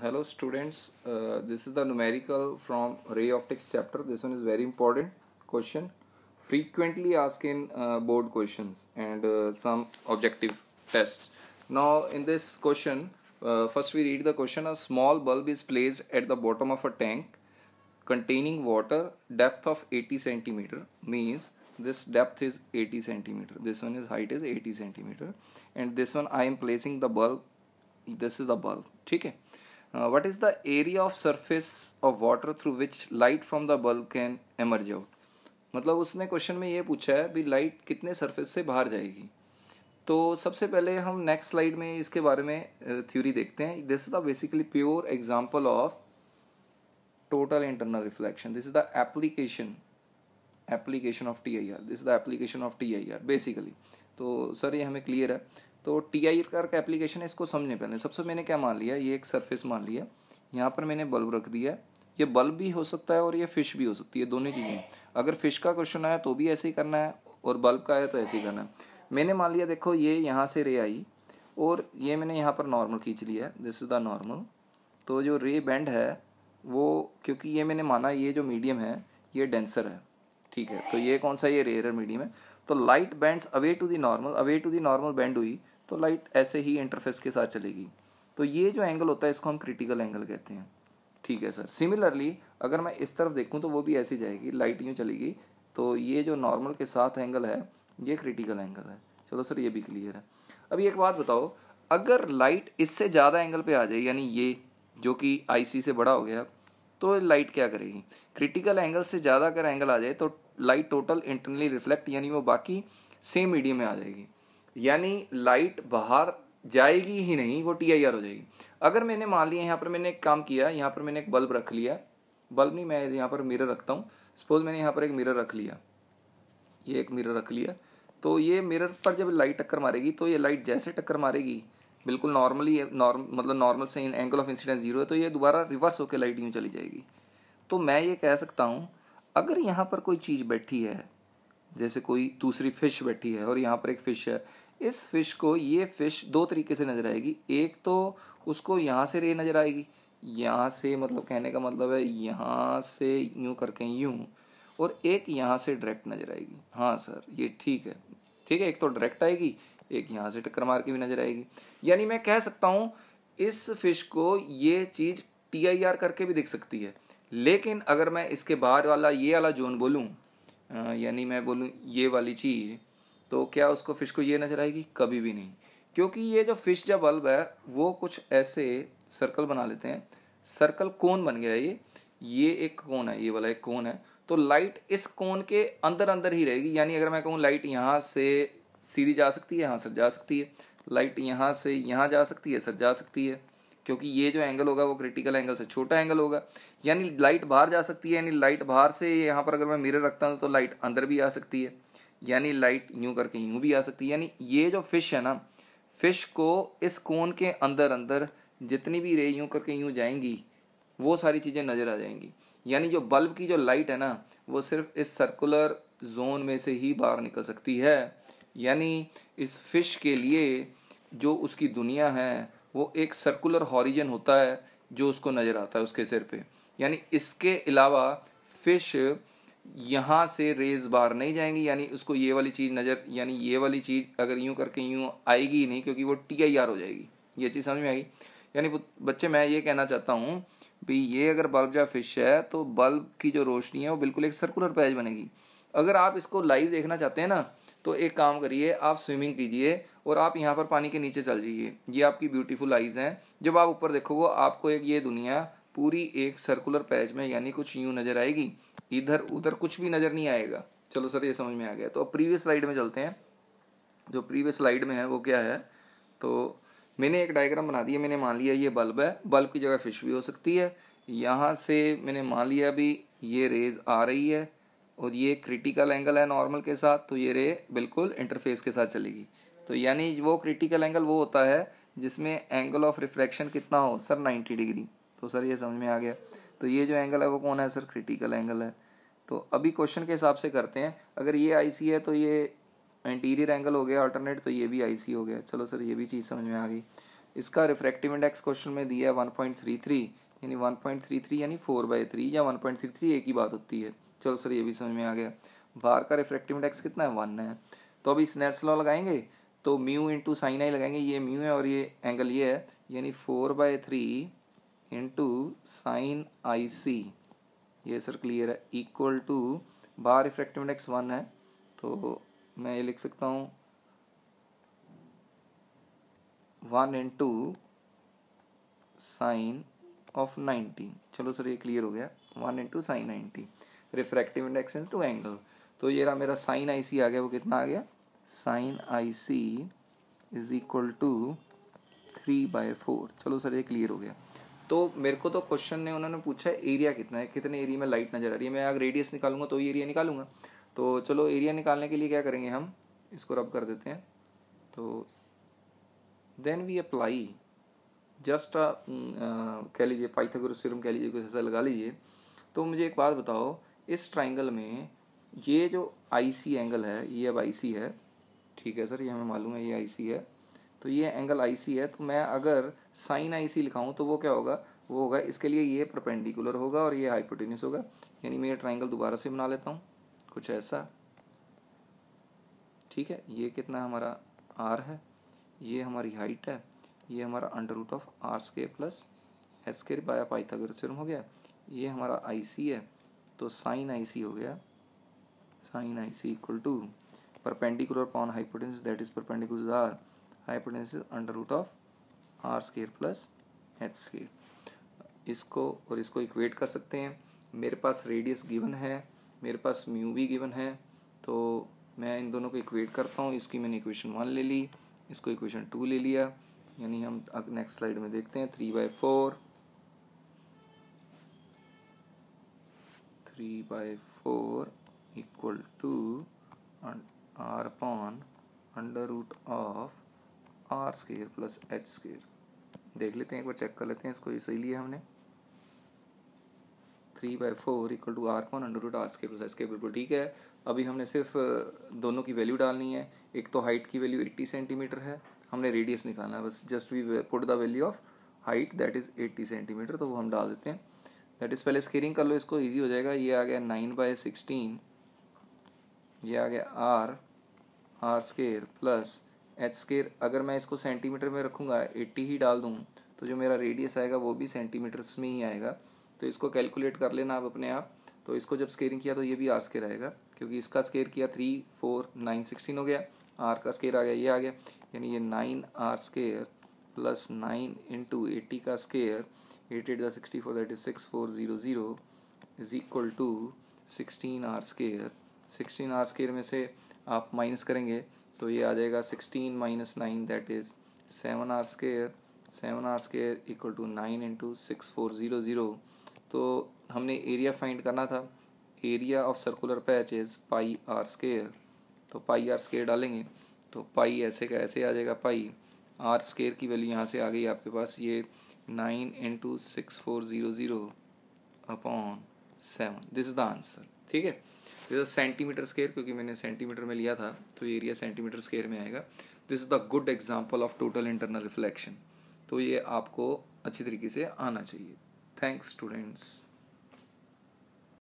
hello students uh, this is the numerical from ray optics chapter this one is very important question frequently asked in uh, board questions and uh, some objective tests now in this question uh, first we read the question a small bulb is placed at the bottom of a tank containing water depth of 80 centimeter means this depth is 80 centimeter this one is height is 80 centimeter and this one i am placing the bulb this is the bulb okay Uh, what is the area of surface of water through which light from the bulb can emerge out मतलब उसने question में ये पूछा है भी light कितने surface से बाहर जाएगी तो सबसे पहले हम नेक्स्ट स्लाइड में इसके बारे में थ्योरी uh, देखते हैं this is the basically pure example of total internal reflection this is the application application of T I R this is the application of T I R basically तो sir ये हमें clear है तो T I R का application है इसको समझने पहले सबसे मैंने क्या मान लिया ये एक सरफेस मान लिया यहाँ पर मैंने बल्ब रख दिया ये बल्ब भी हो सकता है और ये फिश भी हो सकती है दोनों चीज़ें अगर फिश का क्वेश्चन आया तो भी ऐसे ही करना है और बल्ब का आया तो ऐसे ही करना है मैंने मान लिया देखो ये यहाँ से रे आई और ये मैंने यहाँ पर नॉर्मल खींच लिया है दिस इज़ द नॉर्मल तो जो रे बैंड है वो क्योंकि ये मैंने माना ये जो मीडियम है ये डेंसर है ठीक है तो ये कौन सा ये रेयर मीडियम है तो light bends away to the normal away to the normal bend हुई तो लाइट ऐसे ही इंटरफेस के साथ चलेगी तो ये जो एंगल होता है इसको हम क्रिटिकल एंगल कहते हैं ठीक है सर सिमिलरली अगर मैं इस तरफ देखूँ तो वो भी ऐसी जाएगी लाइट यूँ चलेगी तो ये जो नॉर्मल के साथ एंगल है ये क्रिटिकल एंगल है चलो सर ये भी क्लियर है अभी एक बात बताओ अगर लाइट इससे ज़्यादा एंगल पे आ जाए यानी ये जो कि आईसी से बड़ा हो गया तो लाइट क्या करेगी क्रिटिकल एंगल से ज़्यादा अगर एंगल आ जाए तो लाइट टोटल इंटरनली रिफ्लेक्ट यानी वो बाकी सेम मीडियम में आ जाएगी यानी लाइट बाहर जाएगी ही नहीं वो टी हो जाएगी अगर मैंने मान लिया यहाँ पर मैंने एक काम किया यहाँ पर मैंने एक बल्ब रख लिया बल्ब नहीं मैं यहाँ पर मिरर रखता हूँ सपोज मैंने यहाँ पर एक मिरर रख लिया ये एक मिरर रख लिया तो ये मिरर पर जब लाइट टक्कर मारेगी तो ये लाइट जैसे टक्कर मारेगी बिल्कुल नॉर्मली नॉर्म मतलब नॉर्मल से एंगल ऑफ इंसिडेंट जीरो है तो ये दोबारा रिवर्स होकर लाइट यूँ चली जाएगी तो मैं ये कह सकता हूँ अगर यहाँ पर कोई चीज़ बैठी है जैसे कोई दूसरी फिश बैठी है और यहाँ पर एक फ़िश है इस फिश को ये फिश दो तरीके से नज़र आएगी एक तो उसको यहाँ से रे नज़र आएगी यहाँ से मतलब कहने का मतलब है यहाँ से यूं करके यूं और एक यहाँ से डायरेक्ट नज़र आएगी हाँ सर ये ठीक है ठीक है एक तो डायरेक्ट आएगी एक यहाँ से टक्कर मार के भी नज़र आएगी यानी मैं कह सकता हूँ इस फिश को ये चीज़ टी आई आर करके भी दिख सकती है लेकिन अगर मैं इसके बाहर वाला ये वाला जोन बोलूँ यानी मैं बोलूँ ये वाली चीज़ तो क्या उसको फिश को ये नजर आएगी कभी भी नहीं क्योंकि ये जो फिश जब बल्ब है वो कुछ ऐसे सर्कल बना लेते हैं सर्कल कोन बन गया है ये ये एक कोन है ये वाला एक कोन है तो लाइट इस कोन के अंदर अंदर ही रहेगी यानी अगर मैं कहूँ लाइट यहाँ से सीधी जा सकती है यहाँ सर जा सकती है लाइट यहाँ से यहाँ जा सकती है सर जा सकती है क्योंकि ये जो एंगल होगा वो क्रिटिकल एंगल से छोटा एंगल होगा यानी लाइट बाहर जा सकती है यानी लाइट बाहर से यहाँ पर अगर मैं मिरर रखता हूँ तो लाइट अंदर भी आ सकती है यानी लाइट यूं करके यूं भी आ सकती है यानी ये जो फिश है ना फिश को इस कोन के अंदर अंदर जितनी भी रे यूं करके यूं जाएंगी वो सारी चीज़ें नज़र आ जाएंगी यानी जो बल्ब की जो लाइट है ना वो सिर्फ इस सर्कुलर जोन में से ही बाहर निकल सकती है यानी इस फिश के लिए जो उसकी दुनिया है वो एक सर्कुलर हॉरिजन होता है जो उसको नज़र आता है उसके सिर पे यानी इसके अलावा फिश यहाँ से रेज बार नहीं जाएंगी यानी उसको ये वाली चीज़ नज़र यानी ये वाली चीज़ अगर यूँ करके यूँ आएगी ही नहीं क्योंकि वो टी आई आर हो जाएगी ये चीज़ समझ में आएगी यानी बच्चे मैं ये कहना चाहता हूँ भी ये अगर बल्ब या फिश है तो बल्ब की जो रोशनी है वो बिल्कुल एक सर्कुलर पैच बनेगी अगर आप इसको लाइव देखना चाहते हैं ना तो एक काम करिए आप स्विमिंग कीजिए और आप यहाँ पर पानी के नीचे चल जाइए ये आपकी ब्यूटीफुल आइज़ हैं जब आप ऊपर देखोगे आपको एक ये दुनिया पूरी एक सर्कुलर पैच में यानी कुछ यूं नजर आएगी इधर उधर कुछ भी नजर नहीं आएगा चलो सर ये समझ में आ गया तो अब प्रीवियस स्लाइड में चलते हैं जो प्रीवियस स्लाइड में है वो क्या है तो मैंने एक डायग्राम बना दिया मैंने मान लिया ये बल्ब है बल्ब की जगह फिश भी हो सकती है यहाँ से मैंने मान लिया भी ये रेज आ रही है और ये क्रिटिकल एंगल है नॉर्मल के साथ तो ये रे बिल्कुल इंटरफेस के साथ चलेगी तो यानी वो क्रिटिकल एंगल वो होता है जिसमें एंगल ऑफ रिफ्रैक्शन कितना हो सर 90 डिग्री तो सर ये समझ में आ गया तो ये जो एंगल है वो कौन है सर क्रिटिकल एंगल है तो अभी क्वेश्चन के हिसाब से करते हैं अगर ये आई सी है तो ये इंटीरियर एंगल हो गया अल्टरनेट तो ये भी आई सी हो गया चलो सर ये भी चीज़ समझ में आ गई इसका रिफ्रैक्टिव इंडेक्स क्वेश्चन में दिया है वन पॉइंट थ्री थ्री यानी वन पॉइंट थ्री थ्री यानी फोर बाई थ्री या वन पॉइंट थ्री थ्री एक ही बात होती है चलो सर ये भी समझ में आ गया बार का रिफ्रैक्टिव इंडेक्स कितना है वन है तो अभी स्नेस लॉ लगाएंगे तो म्यू इंटू साइन आई लगाएंगे ये म्यू है और ये एंगल ये है यानी four by three into sine I C ये सर क्लियर है equal to bar refractive index one है तो मैं ये लिख सकता हूँ one into sine of ninety चलो सर ये क्लियर हो गया one into sine ninety refractive index into angle तो ये रहा मेरा साइन आई सी आ गया वो कितना आ गया sine I C is equal to three by four चलो सर ये क्लियर हो गया तो मेरे को तो क्वेश्चन ने उन्होंने पूछा एरिया कितना है कितने एरिया में लाइट नज़र आ रही है मैं अगर रेडियस निकालूंगा तो ये एरिया निकालूंगा तो चलो एरिया निकालने के लिए क्या करेंगे हम इसको रब कर देते हैं तो देन वी अप्लाई जस्ट कह लीजिए पाइथागोरस थ्योरम कह लीजिए कुछ ऐसा लगा लीजिए तो मुझे एक बात बताओ इस ट्राइंगल में ये जो आईसी एंगल है ये अब आईसी है ठीक है सर ये हमें मालूम है ये आईसी है तो ये एंगल आई है तो मैं अगर साइन आई सी लिखाऊँ तो वो क्या होगा वो होगा इसके लिए ये परपेंडिकुलर होगा और ये हाइपोटेन्यूस होगा यानी मैं ये ट्राइंगल दोबारा से बना लेता हूँ कुछ ऐसा ठीक है ये कितना हमारा आर है ये हमारी हाइट है ये हमारा under root of R square plus S के बाया पाइथागोरस हो गया ये हमारा आई सी है तो साइन आई सी हो गया sine I C equal to perpendicular upon hypotenuse that is perpendicular hypotenuse under root of R square plus H square इसको और इसको इक्वेट कर सकते हैं मेरे पास रेडियस गिवन है मेरे पास म्यू भी गिवन है तो मैं इन दोनों को इक्वेट करता हूँ इसकी मैंने इक्वेशन वन ले ली इसको इक्वेशन टू ले लिया यानी हम नेक्स्ट स्लाइड में देखते हैं three by four three by four equal to R upon under root of R square plus H square देख लेते हैं एक बार चेक कर लेते हैं इसको लिया हमने three by four equal to R upon under root R square plus H square बिल्कुल ठीक है अभी हमने सिर्फ दोनों की वैल्यू डालनी है एक तो हाइट की वैल्यू एट्टी सेंटीमीटर है हमने रेडियस निकालना है बस just we put the value of height that is eighty centimetre तो वो हम डाल देते हैं दैट इज़ पहले स्केरिंग कर लो इसको ईजी हो जाएगा ये आ गया नाइन बाय सिक्सटीन ये आ गया R R square plus H square अगर मैं इसको सेंटीमीटर में रखूँगा एट्टी ही डाल दूँ तो जो मेरा रेडियस आएगा वो भी सेंटीमीटर्स में ही आएगा तो इसको कैलकुलेट कर लेना आप अपने आप तो इसको जब स्केयरिंग किया तो ये भी आर स्केयर आएगा क्योंकि इसका स्केयर किया थ्री फोर नाइन सिक्सटीन हो गया आर का स्केयर आ गया ये आ गया यानी ये nine R square plus nine into eighty का square eight eight sixty four that is six four zero zero is equal to sixteen R square sixteen R square में से आप माइनस करेंगे तो ये आ जाएगा sixteen minus nine that is seven R square seven R square equal to nine into six four zero zero तो हमने एरिया फाइंड करना था area of circular patch is pi R square तो पाई आर स्केयर डालेंगे तो पाई ऐसे का ऐसे आ जाएगा पाई आर स्केयर की वैल्यू यहाँ से आ गई आपके पास ये nine into six four zero zero upon seven this is the answer ठीक है दिस इज सेंटीमीटर स्केयर क्योंकि मैंने सेंटीमीटर में लिया था तो ये एरिया सेंटीमीटर स्केयर में आएगा this is the good example of total internal reflection तो ये आपको अच्छी तरीके से आना चाहिए थैंक्स स्टूडेंट्स